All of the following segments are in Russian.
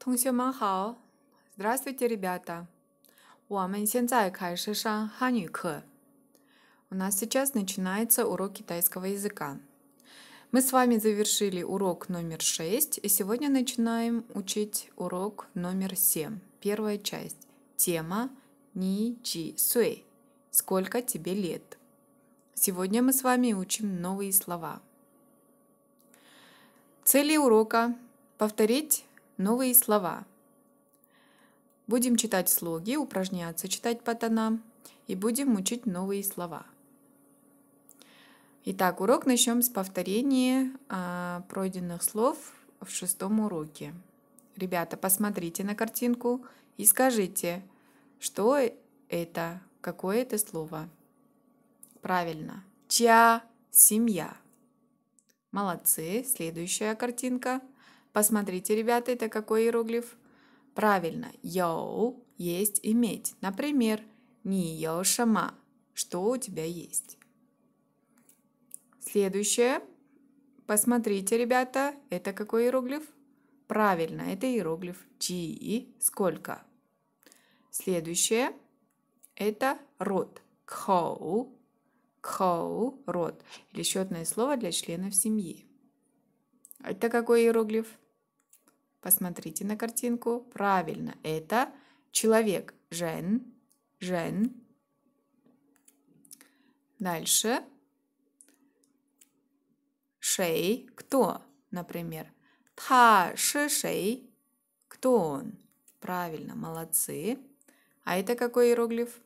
同学们好，Здравствуйте, ребята！我们现在开始上汉语课。У нас сейчас начинается урок китайского языка. Мы с вами завершили урок номер 6, и сегодня начинаем учить урок номер 7, первая часть. Тема «Ни Джи Суэй» – «Сколько тебе лет?». Сегодня мы с вами учим новые слова. Цели урока – повторить Новые слова. Будем читать слоги, упражняться читать по тонам и будем учить новые слова. Итак, урок начнем с повторения э, пройденных слов в шестом уроке. Ребята, посмотрите на картинку и скажите, что это, какое это слово. Правильно. Чья семья? Молодцы. Следующая картинка – Посмотрите, ребята, это какой иероглиф? Правильно, йоу есть иметь. Например, ни йоу шама, что у тебя есть. Следующее. Посмотрите, ребята, это какой иероглиф? Правильно, это иероглиф чи, сколько. Следующее. Это род. Кхоу, кхоу, род. Или счетное слово для членов семьи. Это какой иероглиф? Посмотрите на картинку. Правильно, это человек. Жен. Жен. Дальше. Шей. Кто? Например, Та ши шей. Кто он? Правильно, молодцы. А это какой иероглиф?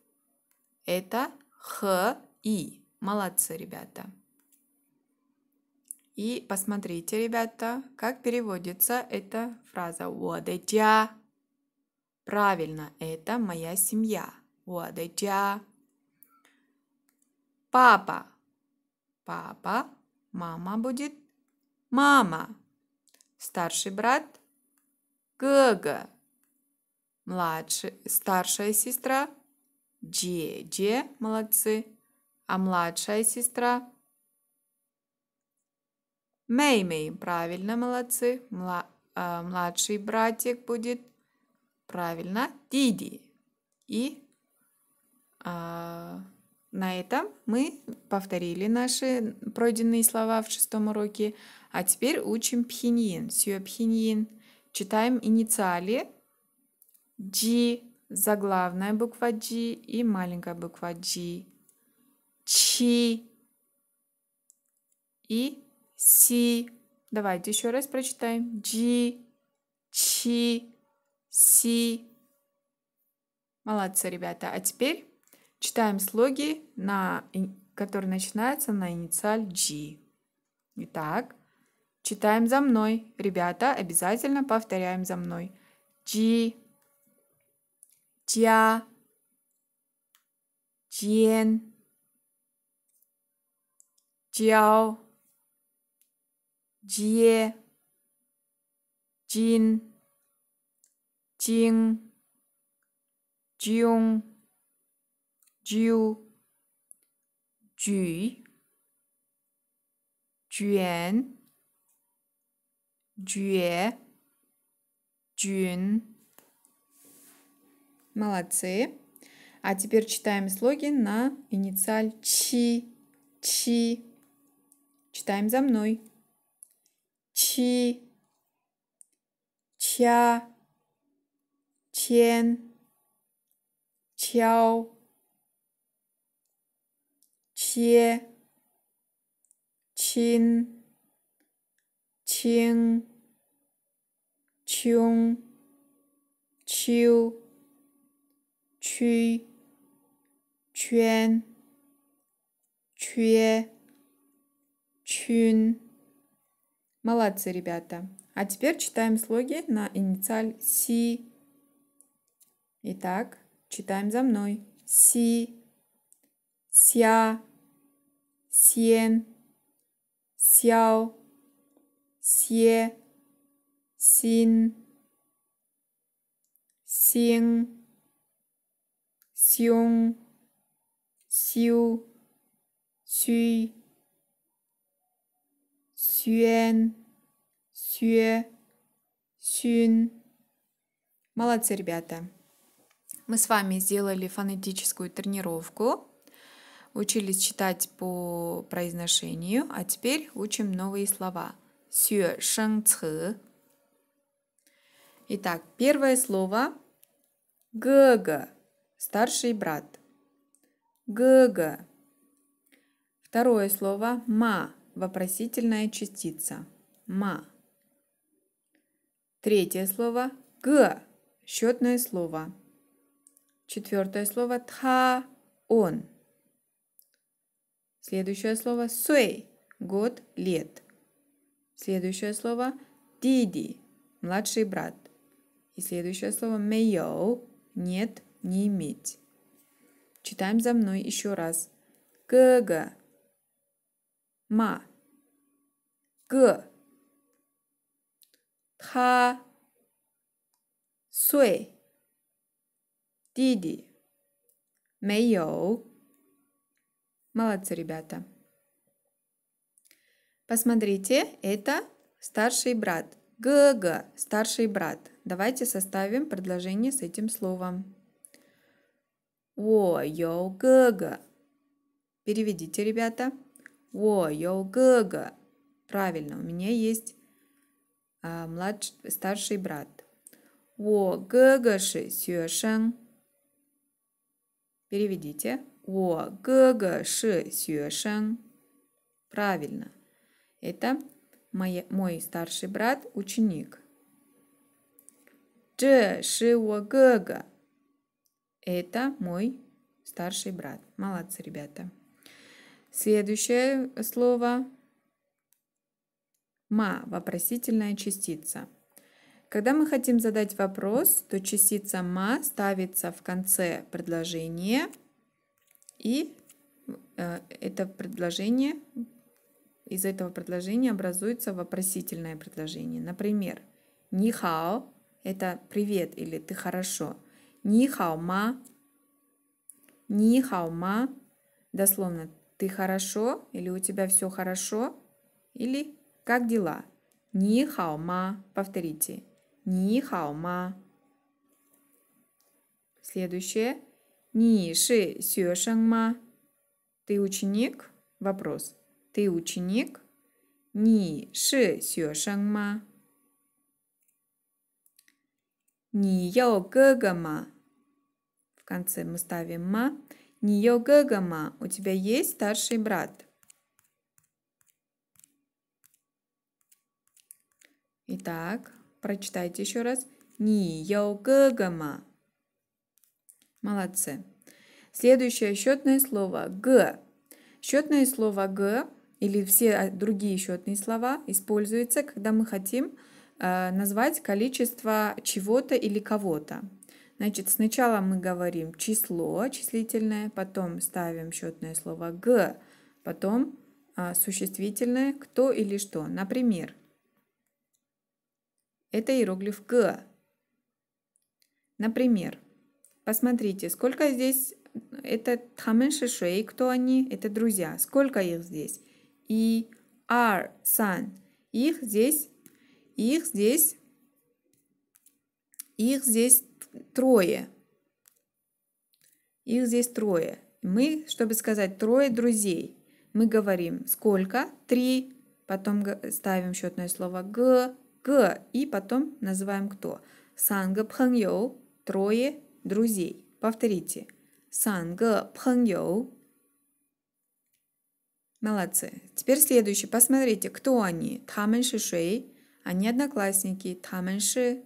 Это Х и. Молодцы, ребята. И посмотрите, ребята, как переводится эта фраза. Водетя. Правильно, это моя семья. Водетя. Папа. Папа. Мама будет. Мама. Старший брат. Гага. Младший, старшая сестра. Джеджи. Молодцы. А младшая сестра Меймей. Правильно, молодцы. Мла, э, младший братик будет. Правильно. Диди. И э, на этом мы повторили наши пройденные слова в шестом уроке. А теперь учим пхиньин. Сюэ пхиньин. Читаем инициали. G, заглавная буква G и маленькая буква G. Чи и си. Давайте еще раз прочитаем. Джи, чи, си. Молодцы, ребята. А теперь читаем слоги, на, которые начинаются на инициаль G. Итак, читаем за мной. Ребята, обязательно повторяем за мной. G, Джа, Джен, Джао. Джие, Джин, Джин, Джюн, Джю, Джуй, Джюэн, Джуэ, Джун. Молодцы. А теперь читаем слоги на инициаль Чи. Чи. Читаем за мной. 七掐千敲切轻轻秋屈、圈缺、圈圈。Молодцы, ребята. А теперь читаем слоги на инициаль си. Итак, читаем за мной. Си, ся, сен, сяо, се, син, син, сюн, сю, сюй. Сюэн, сюэ, сюн. Молодцы, ребята. Мы с вами сделали фонетическую тренировку, учились читать по произношению, а теперь учим новые слова. Сюэ шэн цэ. Итак, первое слово Гага, старший брат. Гага. Второе слово ма, вопросительная частица ма. Третье слово г, счетное слово. Четвертое слово тха, он. Следующее слово суэй, год, лет. Следующее слово диди, младший брат. И следующее слово мейо, нет, не иметь. Читаем за мной еще раз. гга ма, г, та, суй, диди, мэйоу. Молодцы, ребята. Посмотрите, это старший брат. ГГ, старший брат. Давайте составим предложение с этим словом. О, йоу, ГГ. Переведите, ребята. Во, йоу, гага. Правильно, у меня есть а, младший, старший брат. Во, гага сюэшэн. Переведите. Во, гага сюэшэн. Правильно. Это мой мой старший брат, ученик. Че ши во гага. Это мой старший брат. Молодцы, ребята. Следующее слово «ма» – вопросительная частица. Когда мы хотим задать вопрос, то частица «ма» ставится в конце предложения, и э, это предложение, из этого предложения образуется вопросительное предложение. Например, «нихао» – это «привет» или «ты хорошо». «Нихао ма», «нихао ма» дословно ты хорошо? Или у тебя все хорошо? Или как дела? Ни хао ма. Повторите. Ни хао ма. Следующее. Ни ши сюэ ма. Ты ученик? Вопрос. Ты ученик? Ни ши сюэ ма. Ни яо гэгэ ма. В конце мы ставим ма. Ниё Гагама, у тебя есть старший брат? Итак, прочитайте еще раз. Ниё Гагама. Молодцы. Следующее счетное слово «г». Счетное слово «г» или все а, другие счетные слова используется, когда мы хотим э, назвать количество чего-то или кого-то. Значит, сначала мы говорим число числительное, потом ставим счетное слово «г», потом а, существительное «кто» или «что». Например, это иероглиф «г». Например, посмотрите, сколько здесь... Это тхамен шишуэй, кто они? Это друзья. Сколько их здесь? И, ар, сан. Их здесь... Их здесь... Их здесь трое. Их здесь трое. Мы, чтобы сказать трое друзей, мы говорим сколько? Три. Потом ставим счетное слово г, г. И потом называем кто. Санга пханьо. Трое друзей. Повторите. Санга пханьо. Молодцы. Теперь следующее. Посмотрите, кто они. Тамэн ши Они одноклассники. Тамэн ши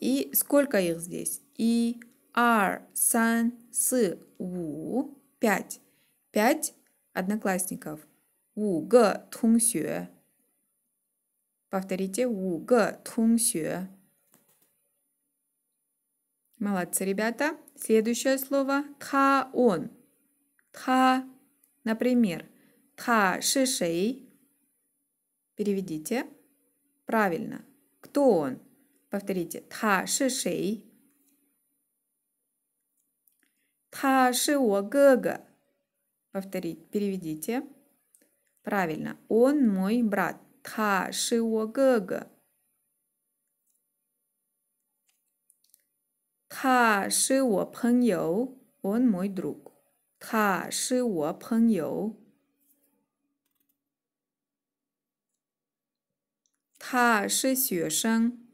и сколько их здесь? И, ар, сан, с, у, пять. Пять одноклассников. У, г, Повторите. У, г, Молодцы, ребята. Следующее слово. Та, он. Та, например. Та, Шей. Переведите. Правильно. Кто он? Повторите. Та ши шей. Та ши о гэга. Повторите. Переведите. Правильно. Он мой брат. Та ши о гэга. Та ши о пэньяо. Он мой друг. Та ши о пэньяо. 他是学生。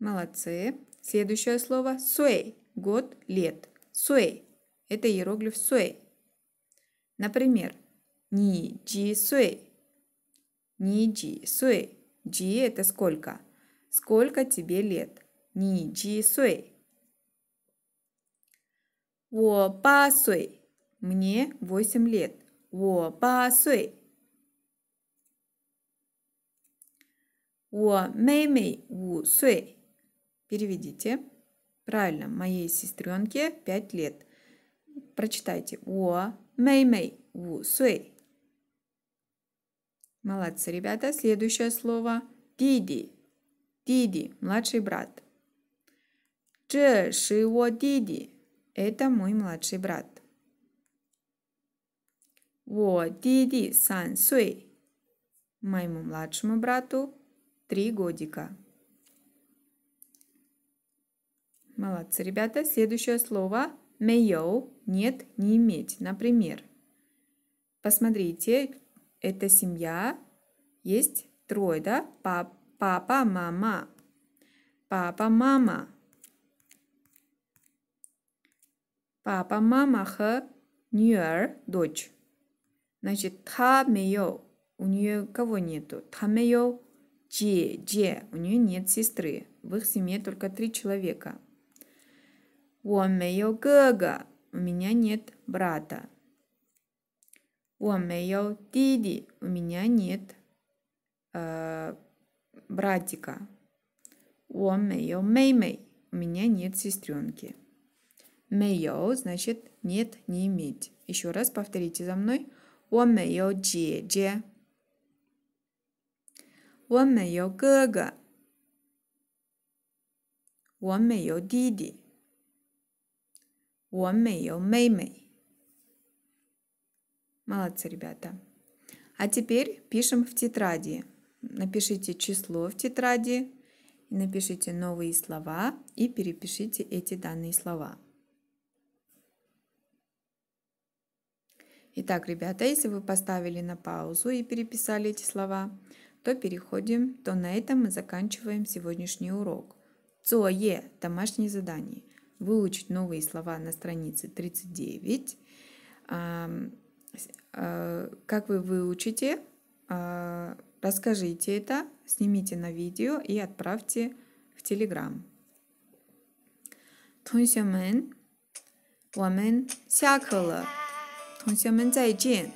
Молодцы. Следующее слово суэй. Год, лет. Суэй. Это иероглиф суэй. Например, ни джи суэй. Ни джи суэй. Джи это сколько? Сколько тебе лет? Ни джи суэй. Во ба суэй. Мне 8 лет. Во ба суэй. 我妹妹五岁。Переведите. Правильно, моей сестренке 5 лет. Прочитайте. О, мэй мэй, у суэй. Молодцы, ребята. Следующее слово. Диди. Диди, младший брат. Че ши о диди. Это мой младший брат. Во диди сан суэй. Моему младшему брату три годика. Молодцы, ребята. Следующее слово «мейоу» – «нет», «не иметь». Например, посмотрите, это семья, есть трое, да? папа, мама. Папа, мама. Папа, мама, х, нюэр, дочь. Значит, та мейо. У нее кого нету? Та мейо. Че, че. У нее нет сестры. В их семье только три человека. 我没有哥哥，у меня нет брата. у меня нет э, братика. у меня нет сестренки. 没有 значит нет, не иметь. Еще раз повторите за мной. 我没有姐姐。我没有哥哥。我没有弟弟。我没有妹妹. Молодцы, ребята. А теперь пишем в тетради. Напишите число в тетради, напишите новые слова и перепишите эти данные слова. Итак, ребята, если вы поставили на паузу и переписали эти слова, то переходим, то на этом мы заканчиваем сегодняшний урок. Цое – домашние задания выучить новые слова на странице 39. Э, как вы выучите, э, расскажите это, снимите на видео и отправьте в Телеграм. 同学们，我们下课了。同学们再见。